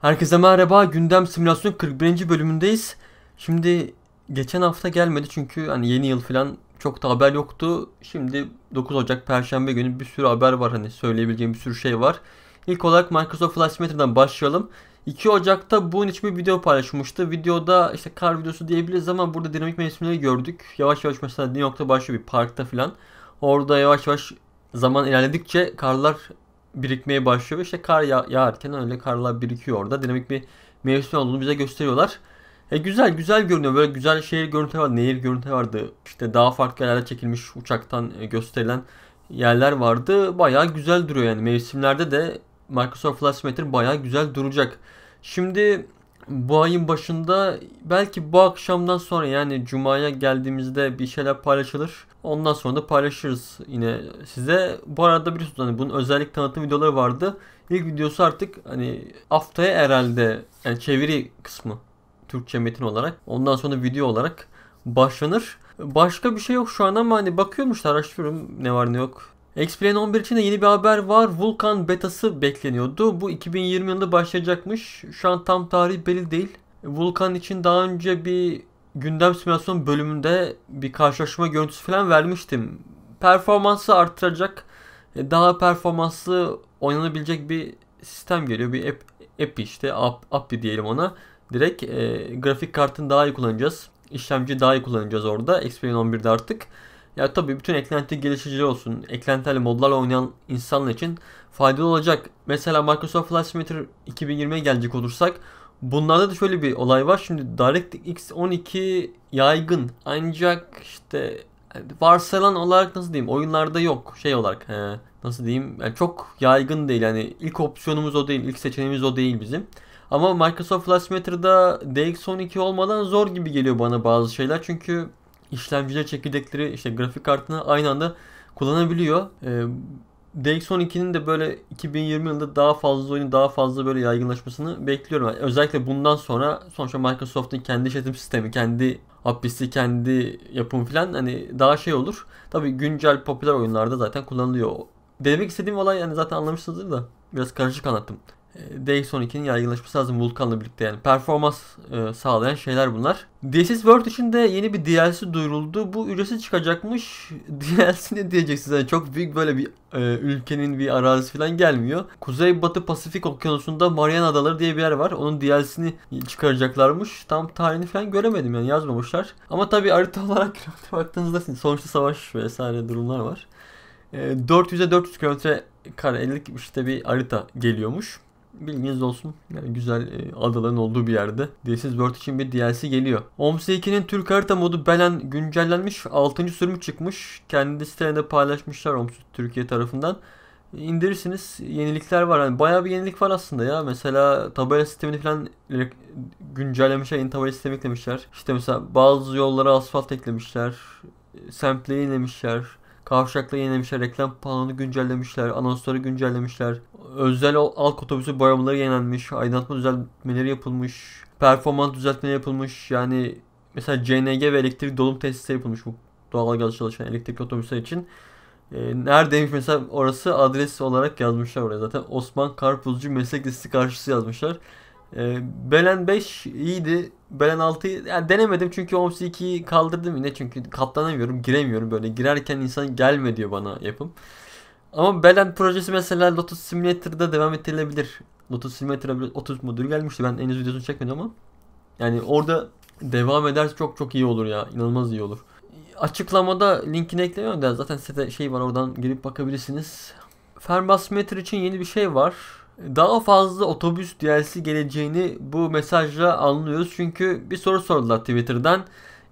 Herkese merhaba. Gündem Simülasyon 41. bölümündeyiz. Şimdi geçen hafta gelmedi çünkü hani yeni yıl falan çok da haber yoktu. Şimdi 9 Ocak Perşembe günü bir sürü haber var hani söyleyebileceğim bir sürü şey var. İlk olarak Microsoft Flight Manager'dan başlayalım. 2 Ocak'ta bunun için bir video paylaşmıştı. Videoda işte kar videosu diyebiliriz ama burada dinamik mevsimleri gördük. Yavaş yavaş mesela New York'ta başlıyor bir parkta falan. Orada yavaş yavaş zaman ilerledikçe karlar birikmeye başlıyor ve işte kar yağ yağarken öyle karlar birikiyor orada. Dinamik bir mevsim olduğunu bize gösteriyorlar. E güzel güzel görünüyor. Böyle güzel şehir görüntü var, nehir görüntü vardı. İşte daha farklı yerlerde çekilmiş uçaktan e, gösterilen yerler vardı. Bayağı güzel duruyor yani. Mevsimlerde de Microsoft Flight Simulator bayağı güzel duracak. Şimdi bu ayın başında belki bu akşamdan sonra yani cumaya geldiğimizde bir şeyler paylaşılır. Ondan sonra da paylaşırız yine size. Bu arada biliyorsunuz hani bunun özellik tanıtım videoları vardı. İlk videosu artık hani haftaya herhalde yani çeviri kısmı Türkçe metin olarak. Ondan sonra video olarak başlanır. Başka bir şey yok şu an ama hani bakıyormuş araştırıyorum ne var ne yok. X-Plane 11 için de yeni bir haber var. Vulkan betası bekleniyordu. Bu 2020 yılında başlayacakmış. Şu an tam tarih belli değil. Vulkan için daha önce bir gündem simülasyon bölümünde bir karşılaşma görüntüsü falan vermiştim. Performansı artıracak, e, daha performanslı oynanabilecek bir sistem geliyor. Bir app, app işte, app, app diyelim ona. Direkt e, grafik kartını daha iyi kullanacağız. İşlemci daha iyi kullanacağız orada. Xperion 11'de artık. Ya tabii bütün eklenti geliştirici olsun, eklentili modlarla oynayan insanlar için faydalı olacak. Mesela Microsoft Flight Simulator 2020'ye gelecek olursak bunlarda da şöyle bir olay var. Şimdi DirectX 12 yaygın ancak işte varsayılan olarak nasıl diyeyim oyunlarda yok şey olarak he, nasıl diyeyim yani çok yaygın değil yani ilk opsiyonumuz o değil ilk seçeneğimiz o değil bizim. Ama Microsoft Flight Simulator'da DX12 olmadan zor gibi geliyor bana bazı şeyler çünkü işlemciyle çekirdekleri işte grafik kartını aynı anda kullanabiliyor. E, ee, DX12'nin de böyle 2020 yılında daha fazla oyunu daha fazla böyle yaygınlaşmasını bekliyorum. Yani özellikle bundan sonra sonuçta Microsoft'un kendi işletim sistemi, kendi hapisi, kendi yapım filan hani daha şey olur. Tabi güncel popüler oyunlarda zaten kullanılıyor. Demek istediğim olay yani zaten anlamışsınızdır da biraz karışık anlattım. Dayson 2'nin yaygınlaşması lazım Vulkan'la birlikte yani. Performans e, sağlayan şeyler bunlar. DSS World için de yeni bir DLC duyuruldu. Bu ücretsiz çıkacakmış. DLC ne diyeceksiniz? Yani çok büyük böyle bir e, ülkenin bir arazisi falan gelmiyor. Kuzey Batı Pasifik Okyanusu'nda Mariana Adaları diye bir yer var. Onun DLC'sini çıkaracaklarmış. Tam tarihini falan göremedim yani yazmamışlar. Ama tabi harita olarak baktığınızda sonuçta savaş vesaire durumlar var. E, 400'e 400 kilometre kare 50 işte bir harita geliyormuş. Bilginiz olsun. Yani güzel e, adaların olduğu bir yerde. This is World için bir DLC geliyor. OMS 2'nin Türk harita modu Belen güncellenmiş. 6. sürümü çıkmış. Kendi sitelerinde paylaşmışlar OMS Türkiye tarafından. İndirirsiniz. Yenilikler var. Yani bayağı bir yenilik var aslında ya. Mesela tabela sistemini falan güncellemişler. Yeni tabela sistemi eklemişler. İşte mesela bazı yollara asfalt eklemişler. Sample'i yenilemişler Kavşakla yenilemişler. Reklam panonu güncellemişler. Anonsları güncellemişler. Özel alt otobüsü boyamaları yenilenmiş. Aydınlatma düzeltmeleri yapılmış. Performans düzeltmeleri yapılmış. Yani mesela CNG ve elektrik dolum tesisleri yapılmış bu doğalgaz çalışan elektrikli otobüsler için. E, neredeymiş mesela orası adres olarak yazmışlar oraya zaten. Osman Karpuzcu Meslek listesi karşısı yazmışlar. E, Belen 5 iyiydi. Belen 6'yı yani denemedim çünkü Ops 2'yi kaldırdım yine çünkü katlanamıyorum giremiyorum böyle girerken insan gelme diyor bana yapım. Ama Belen projesi mesela Lotus Simulator'da devam ettirilebilir. Lotus Simulator'a 30 modül gelmişti ben henüz videosunu çekmedim ama. Yani orada devam ederse çok çok iyi olur ya inanılmaz iyi olur. Açıklamada linkini eklemiyorum da zaten size şey var oradan girip bakabilirsiniz. Fermbas Meter için yeni bir şey var daha fazla otobüs DLC geleceğini bu mesajla anlıyoruz. Çünkü bir soru sordular Twitter'dan.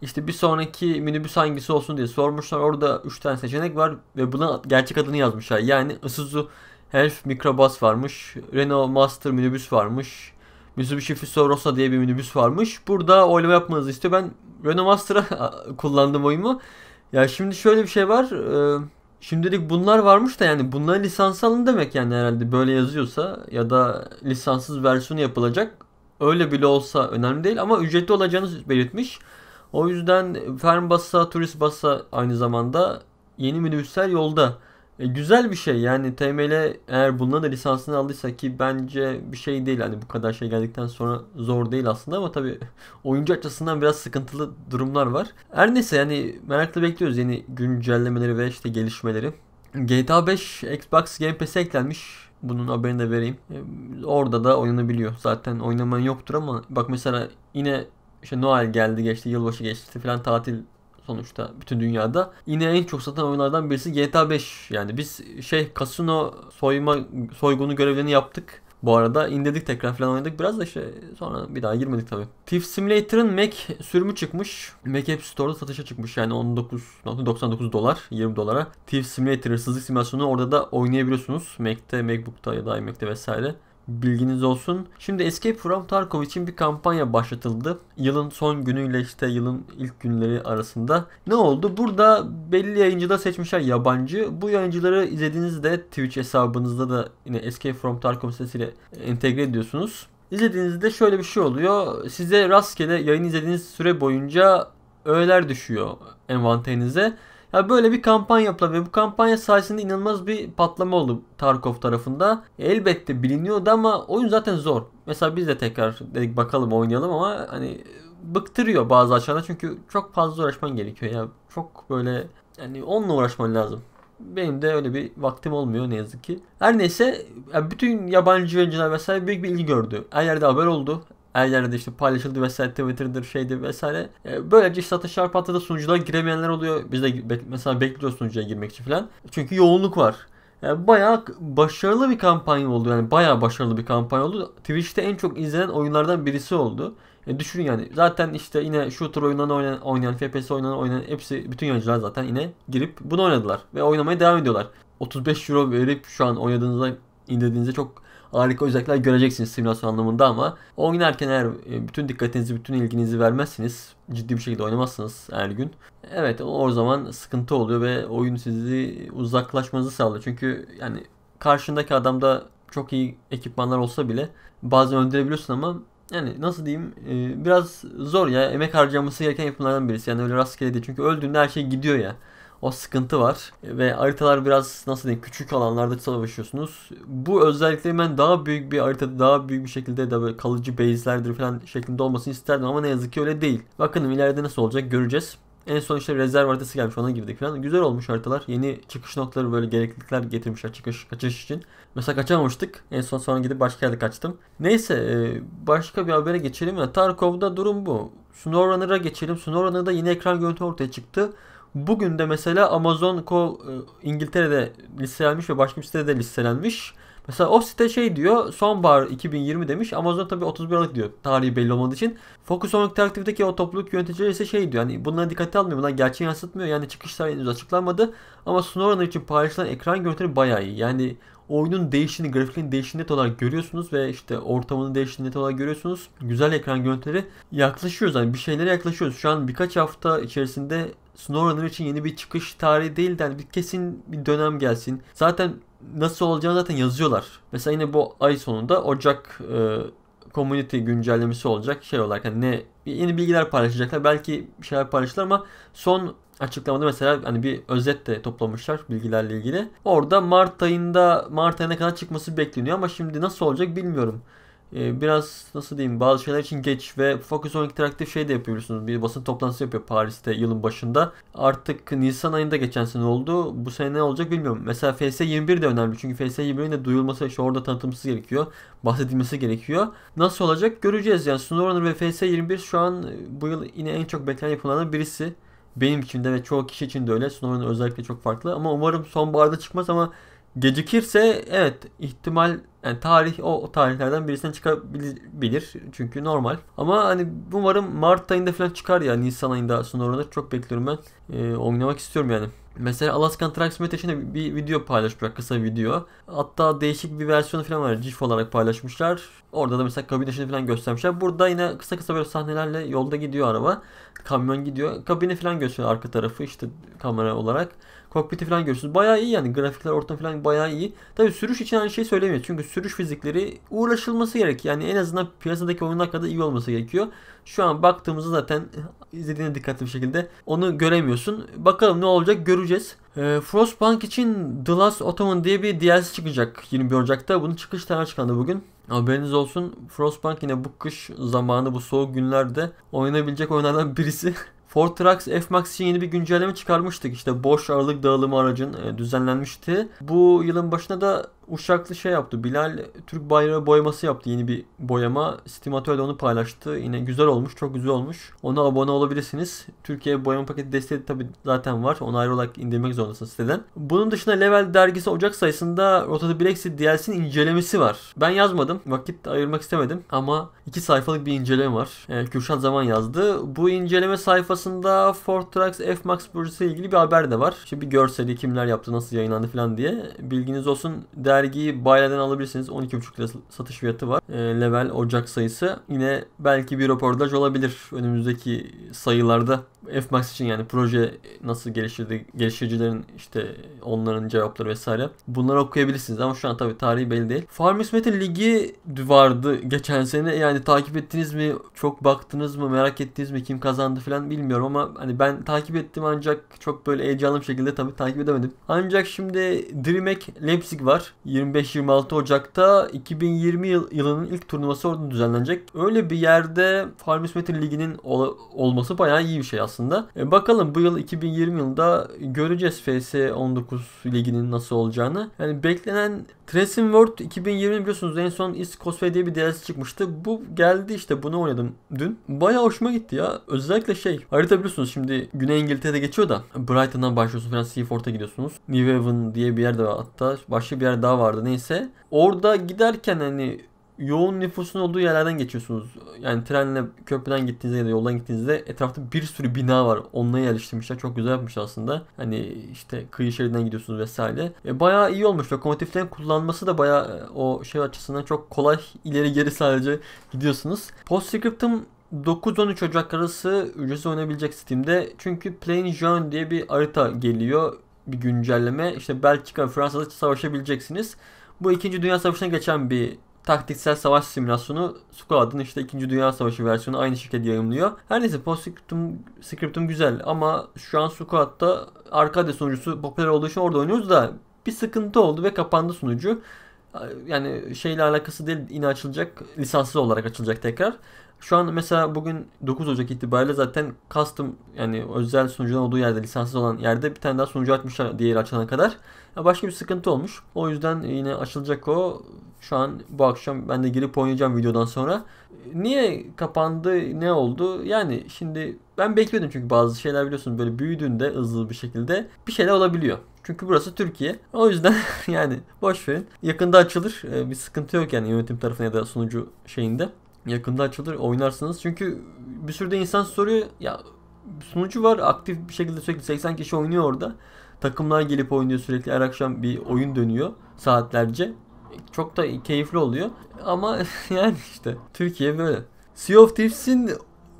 İşte bir sonraki minibüs hangisi olsun diye sormuşlar. Orada 3 tane seçenek var ve buna gerçek adını yazmışlar. Yani Isuzu Elf Microbus varmış. Renault Master minibüs varmış. Mitsubishi Fuso Rosa diye bir minibüs varmış. Burada oylama yapmanızı istiyor. Ben Renault Master'a kullandım oyumu. Ya şimdi şöyle bir şey var. Ee, Şimdilik bunlar varmış da yani bunların lisans alın demek yani herhalde böyle yazıyorsa ya da lisanssız versiyonu yapılacak. Öyle bile olsa önemli değil ama ücretli olacağını belirtmiş. O yüzden Fern bassa, turist bassa aynı zamanda yeni minibüsler yolda. E, güzel bir şey yani TML eğer bununla da lisansını aldıysa ki bence bir şey değil hani bu kadar şey geldikten sonra zor değil aslında ama tabi oyuncu açısından biraz sıkıntılı durumlar var. Her neyse yani merakla bekliyoruz yeni güncellemeleri ve işte gelişmeleri. GTA 5 Xbox Game Pass'e eklenmiş. Bunun haberini de vereyim. E, orada da oynanabiliyor. Zaten oynaman yoktur ama bak mesela yine işte Noel geldi geçti, yılbaşı geçti falan tatil sonuçta bütün dünyada. Yine en çok satan oyunlardan birisi GTA 5. Yani biz şey kasino soyma soygunu görevlerini yaptık. Bu arada indirdik tekrar falan oynadık biraz da işte sonra bir daha girmedik tabi. Thief Simulator'ın Mac sürümü çıkmış. Mac App Store'da satışa çıkmış yani 19.99 dolar 20 dolara. Thief Simulator hırsızlık simülasyonu orada da oynayabiliyorsunuz. Mac'te, Macbook'ta ya da iMac'te vesaire. Bilginiz olsun. Şimdi Escape from Tarkov için bir kampanya başlatıldı. Yılın son günüyle işte yılın ilk günleri arasında. Ne oldu? Burada belli yayıncıda seçmişler yabancı. Bu yayıncıları izlediğinizde Twitch hesabınızda da yine Escape from Tarkov sitesiyle entegre ediyorsunuz. İzlediğinizde şöyle bir şey oluyor. Size rastgele yayın izlediğiniz süre boyunca öğeler düşüyor envanterinize. Ya böyle bir kampanya yapılan ve bu kampanya sayesinde inanılmaz bir patlama oldu Tarkov tarafında. Elbette biliniyordu ama oyun zaten zor. Mesela biz de tekrar dedik bakalım oynayalım ama hani bıktırıyor bazı açıdan çünkü çok fazla uğraşman gerekiyor ya. Çok böyle yani onunla uğraşman lazım. Benim de öyle bir vaktim olmuyor ne yazık ki. Her neyse bütün yabancı oyuncular vesaire büyük bir ilgi gördü. Her yerde haber oldu her yerde işte paylaşıldı vesaire Twitter'dır şeydi vesaire. E, böylece işte satış şarpatı da sunuculara giremeyenler oluyor. Biz de bek mesela bekliyoruz sunucuya girmek için falan. Çünkü yoğunluk var. Yani e, bayağı başarılı bir kampanya oldu. Yani bayağı başarılı bir kampanya oldu. Twitch'te en çok izlenen oyunlardan birisi oldu. E düşünün yani zaten işte yine shooter oyunlarını oynayan, oynayan FPS oyunlarını oynayan hepsi bütün yayıncılar zaten yine girip bunu oynadılar. Ve oynamaya devam ediyorlar. 35 euro verip şu an oynadığınızda indirdiğinizde çok harika özellikler göreceksiniz simülasyon anlamında ama oynarken eğer e, bütün dikkatinizi, bütün ilginizi vermezsiniz, ciddi bir şekilde oynamazsınız her gün. Evet o zaman sıkıntı oluyor ve oyun sizi uzaklaşmanızı sağlıyor. Çünkü yani karşındaki adamda çok iyi ekipmanlar olsa bile bazen öldürebiliyorsun ama yani nasıl diyeyim e, biraz zor ya emek harcaması gereken yapımlardan birisi yani öyle rastgele değil çünkü öldüğünde her şey gidiyor ya o sıkıntı var. Ve haritalar biraz nasıl diyeyim küçük alanlarda savaşıyorsunuz. Bu özellikleri ben daha büyük bir haritada daha büyük bir şekilde de böyle kalıcı base'lerdir falan şeklinde olmasını isterdim ama ne yazık ki öyle değil. Bakın ileride nasıl olacak göreceğiz. En son işte rezerv haritası gelmiş ona girdik falan. Güzel olmuş haritalar. Yeni çıkış noktaları böyle gereklilikler getirmişler çıkış kaçış için. Mesela kaçamamıştık. En son sonra gidip başka yerde kaçtım. Neyse e, başka bir habere geçelim. Ya. Tarkov'da durum bu. SnowRunner'a geçelim. SnowRunner'da yeni ekran görüntü ortaya çıktı. Bugün de mesela Amazon Co e, İngiltere'de listelenmiş ve başka bir sitede de listelenmiş. Mesela o site şey diyor sonbahar 2020 demiş. Amazon tabi 31 Aralık diyor tarihi belli olmadığı için. Focus on Interactive'deki o topluluk yöneticileri ise şey diyor. Yani bunlara dikkate almıyor. Bunlar gerçeği yansıtmıyor. Yani çıkış tarihi açıklanmadı. Ama SnowRunner için paylaşılan ekran görüntüleri bayağı iyi. Yani oyunun değişini, grafiklerin değişini net olarak görüyorsunuz ve işte ortamının değişini net olarak görüyorsunuz. Güzel ekran görüntüleri yaklaşıyoruz. Yani bir şeylere yaklaşıyoruz. Şu an birkaç hafta içerisinde SnowRunner için yeni bir çıkış tarihi değil de yani bir kesin bir dönem gelsin. Zaten nasıl olacağını zaten yazıyorlar. Mesela yine bu ay sonunda Ocak e, community güncellemesi olacak şey olarak hani ne yeni bilgiler paylaşacaklar. Belki bir şeyler paylaşırlar ama son açıklamada mesela hani bir özet de toplamışlar bilgilerle ilgili. Orada Mart ayında Mart ayına kadar çıkması bekleniyor ama şimdi nasıl olacak bilmiyorum. Ee, biraz nasıl diyeyim bazı şeyler için geç ve Focus on Interactive şey de yapıyorsunuz. Bir basın toplantısı yapıyor Paris'te yılın başında. Artık Nisan ayında geçen sene oldu. Bu sene ne olacak bilmiyorum. Mesela FS21 de önemli. Çünkü FS21'in de duyulması işte orada tanıtılması gerekiyor. Bahsedilmesi gerekiyor. Nasıl olacak göreceğiz. Yani SnowRunner ve FS21 şu an bu yıl yine en çok beklenen yapılanlardan birisi. Benim için de ve çoğu kişi için de öyle. Snowden özellikle çok farklı. Ama umarım sonbaharda çıkmaz ama Gecikirse evet ihtimal yani tarih o, o tarihlerden birisine çıkabilir. Çünkü normal. Ama hani umarım Mart ayında falan çıkar ya. Nisan ayında sonra çok bekliyorum ben. Ee, oynamak istiyorum yani. Mesela Alaskan Trax Metaş'ın bir video paylaşmışlar. Kısa bir video. Hatta değişik bir versiyonu falan var. GIF olarak paylaşmışlar. Orada da mesela kabinesini falan göstermişler. Burada yine kısa kısa böyle sahnelerle yolda gidiyor araba. Kamyon gidiyor. Kabini falan gösteriyor arka tarafı işte kamera olarak. Kokpiti falan görürsünüz. Bayağı iyi yani. Grafikler ortam falan bayağı iyi. Tabii sürüş için aynı şey söylemiyor Çünkü sürüş fizikleri uğraşılması gerek. Yani en azından piyasadaki oyunlar kadar iyi olması gerekiyor. Şu an baktığımızda zaten izlediğine dikkatli bir şekilde onu göremiyorsun. Bakalım ne olacak göreceğiz. E, Frostpunk için The Last Ottoman diye bir DLC çıkacak 21 Ocak'ta. Bunun çıkış tarihi çıkandı bugün. Haberiniz olsun Frostpunk yine bu kış zamanı bu soğuk günlerde oynayabilecek oyunlardan birisi. Ford Trax F-Max için yeni bir güncelleme çıkarmıştık. İşte boş ağırlık dağılımı aracın e, düzenlenmişti. Bu yılın başında da Uşaklı şey yaptı. Bilal Türk bayrağı boyaması yaptı. Yeni bir boyama. Stimatör'de onu paylaştı. Yine güzel olmuş. Çok güzel olmuş. Ona abone olabilirsiniz. Türkiye boyama paketi desteği tabi zaten var. Onu ayrı olarak indirmek zorundasınız siteden. Bunun dışında Level dergisi Ocak sayısında Rotata Bilex'i DLC'nin incelemesi var. Ben yazmadım. Vakit ayırmak istemedim. Ama iki sayfalık bir inceleme var. E, Kürşat Zaman yazdı. Bu inceleme sayfasında Fortrax F-Max projesiyle ilgili bir haber de var. Şimdi bir görseli kimler yaptı, nasıl yayınlandı falan diye. Bilginiz olsun. Değer Vergiyi bayiden alabilirsiniz. 12,5 lira satış fiyatı var. E, level ocak sayısı. Yine belki bir röportaj olabilir. Önümüzdeki sayılarda Fmax için yani proje nasıl geliştirdi, geliştiricilerin işte onların cevapları vesaire. Bunları okuyabilirsiniz ama şu an tabii tarihi belli değil. Farmers Metal Ligi vardı geçen sene. Yani takip ettiniz mi? Çok baktınız mı? Merak ettiniz mi? Kim kazandı falan bilmiyorum ama hani ben takip ettim ancak çok böyle heyecanlı bir şekilde tabii takip edemedim. Ancak şimdi Dreamek Leipzig var. 25-26 Ocak'ta 2020 yıl, yılının ilk turnuvası orada düzenlenecek. Öyle bir yerde Farmers Metal Ligi'nin ol- olması bayağı iyi bir şey aslında aslında. E, bakalım bu yıl 2020 yılında göreceğiz FS19 liginin nasıl olacağını. Yani beklenen Tresim World 2020 biliyorsunuz en son East Cosplay diye bir DLC çıkmıştı. Bu geldi işte bunu oynadım dün. Baya hoşuma gitti ya. Özellikle şey harita biliyorsunuz şimdi Güney İngiltere'de geçiyor da Brighton'dan başlıyorsunuz falan Seafort'a gidiyorsunuz. New Haven diye bir yerde hatta başka bir yer daha vardı neyse. Orada giderken hani yoğun nüfusun olduğu yerlerden geçiyorsunuz. Yani trenle köprüden gittiğinizde ya da yoldan gittiğinizde etrafta bir sürü bina var. Onunla yerleştirmişler. Çok güzel yapmış aslında. Hani işte kıyı şeridinden gidiyorsunuz vesaire. E, bayağı iyi olmuş. Lokomotiflerin kullanması da bayağı e, o şey açısından çok kolay. ileri geri sadece gidiyorsunuz. Postscriptum 9-13 Ocak arası ücretsiz oynayabilecek Steam'de. Çünkü Plain Jean diye bir harita geliyor. Bir güncelleme. İşte Belçika, Fransa'da savaşabileceksiniz. Bu 2. Dünya Savaşı'na geçen bir taktiksel savaş simülasyonu Squad'ın işte 2. Dünya Savaşı versiyonu aynı şirket yayınlıyor. Her neyse Postscriptum scriptum güzel ama şu an Squad'da Arcadia sunucusu popüler olduğu için orada oynuyoruz da bir sıkıntı oldu ve kapandı sunucu. Yani şeyle alakası değil yine açılacak lisanssız olarak açılacak tekrar. Şu an mesela bugün 9 Ocak itibariyle zaten custom yani özel sunucudan olduğu yerde lisanssız olan yerde bir tane daha sunucu açmışlar diğeri açılana kadar başka bir sıkıntı olmuş. O yüzden yine açılacak o. Şu an bu akşam ben de girip oynayacağım videodan sonra. Niye kapandı, ne oldu? Yani şimdi ben bekliyordum çünkü bazı şeyler biliyorsun böyle büyüdüğünde hızlı bir şekilde bir şeyler olabiliyor. Çünkü burası Türkiye. O yüzden yani boş verin. Yakında açılır. Ee, bir sıkıntı yok yani yönetim tarafında ya da sunucu şeyinde. Yakında açılır oynarsınız. Çünkü bir sürü de insan soruyor ya sunucu var aktif bir şekilde sürekli 80 kişi oynuyor orada. Takımlar gelip oynuyor sürekli her akşam bir oyun dönüyor saatlerce. Çok da keyifli oluyor. Ama yani işte Türkiye böyle. Sea of Thieves'in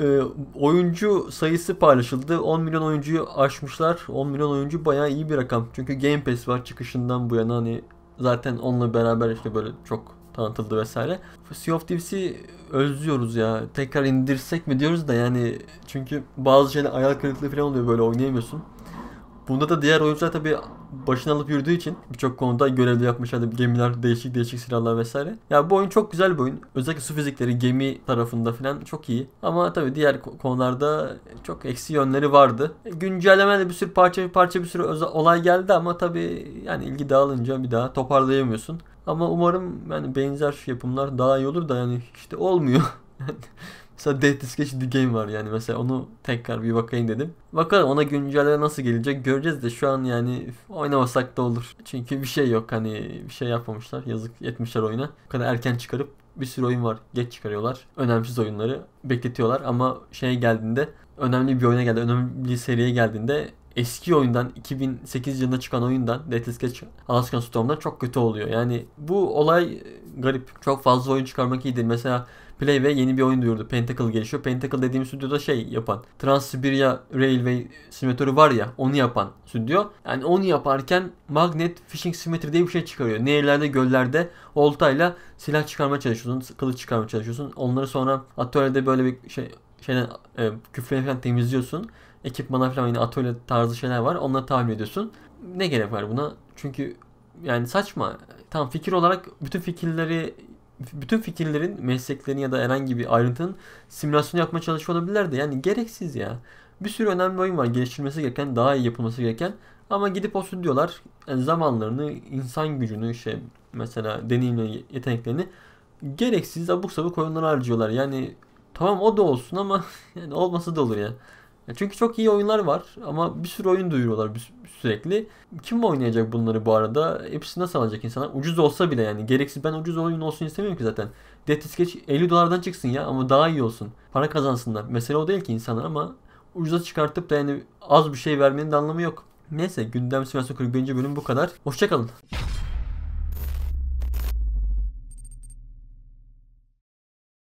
e, oyuncu sayısı paylaşıldı. 10 milyon oyuncuyu aşmışlar. 10 milyon oyuncu bayağı iyi bir rakam. Çünkü Game Pass var çıkışından bu yana hani zaten onunla beraber işte böyle çok tanıtıldı vesaire. Sea of Thieves'i özlüyoruz ya. Tekrar indirsek mi diyoruz da yani çünkü bazı şeyler ayar kırıklığı falan oluyor böyle oynayamıyorsun. Bunda da diğer oyuncular tabii başını alıp yürüdüğü için birçok konuda görevli yapmışlar hani gemiler, değişik değişik silahlar vesaire. Ya yani bu oyun çok güzel bir oyun. Özellikle su fizikleri, gemi tarafında falan çok iyi. Ama tabii diğer konularda çok eksi yönleri vardı. E, Güncellemede bir sürü parça bir parça bir sürü olay geldi ama tabii yani ilgi dağılınca bir daha toparlayamıyorsun. Ama umarım yani benzer yapımlar daha iyi olur da yani işte olmuyor. Mesela Death Disc The Game var yani mesela onu tekrar bir bakayım dedim. Bakalım ona güncelleme nasıl gelecek göreceğiz de şu an yani oynamasak da olur. Çünkü bir şey yok hani bir şey yapmamışlar yazık etmişler oyuna. Bu kadar erken çıkarıp bir sürü oyun var. Geç çıkarıyorlar. Önemsiz oyunları bekletiyorlar ama şey geldiğinde önemli bir oyuna geldi, önemli bir seriye geldiğinde eski oyundan 2008 yılında çıkan oyundan Death Sketch Alaskan Storm'dan çok kötü oluyor. Yani bu olay garip. Çok fazla oyun çıkarmak iyi değil. Mesela Play ve yeni bir oyun duyurdu. Pentacle gelişiyor. Pentacle dediğim da şey yapan. Transsiberia Railway simülatörü var ya onu yapan stüdyo. Yani onu yaparken Magnet Fishing simulator diye bir şey çıkarıyor. Nehirlerde, göllerde oltayla silah çıkarmaya çalışıyorsun. Kılıç çıkarmaya çalışıyorsun. Onları sonra atölyede böyle bir şey şeyden e, küfleri falan temizliyorsun. Ekipmana falan yine atölye tarzı şeyler var. Onları tahmin ediyorsun. Ne gerek var buna? Çünkü yani saçma. Tam fikir olarak bütün fikirleri bütün fikirlerin, mesleklerin ya da herhangi bir ayrıntının simülasyon yapma çalışıyor olabilir de yani gereksiz ya. Bir sürü önemli oyun var geliştirilmesi gereken, daha iyi yapılması gereken ama gidip o stüdyolar yani zamanlarını, insan gücünü, şey mesela deneyimle yeteneklerini gereksiz abuk sabuk oyunlara harcıyorlar. Yani tamam o da olsun ama yani olmasa da olur ya. çünkü çok iyi oyunlar var ama bir sürü oyun duyuruyorlar. Bir, sürekli. Kim oynayacak bunları bu arada? Hepsi nasıl alacak insanlar? Ucuz olsa bile yani. Gereksiz ben ucuz oyun olsun istemiyorum ki zaten. Death is Sketch 50 dolardan çıksın ya ama daha iyi olsun. Para kazansınlar. Mesele o değil ki insanlar ama ucuza çıkartıp da yani az bir şey vermenin de anlamı yok. Neyse gündem simülasyon 41. bölüm bu kadar. Hoşçakalın.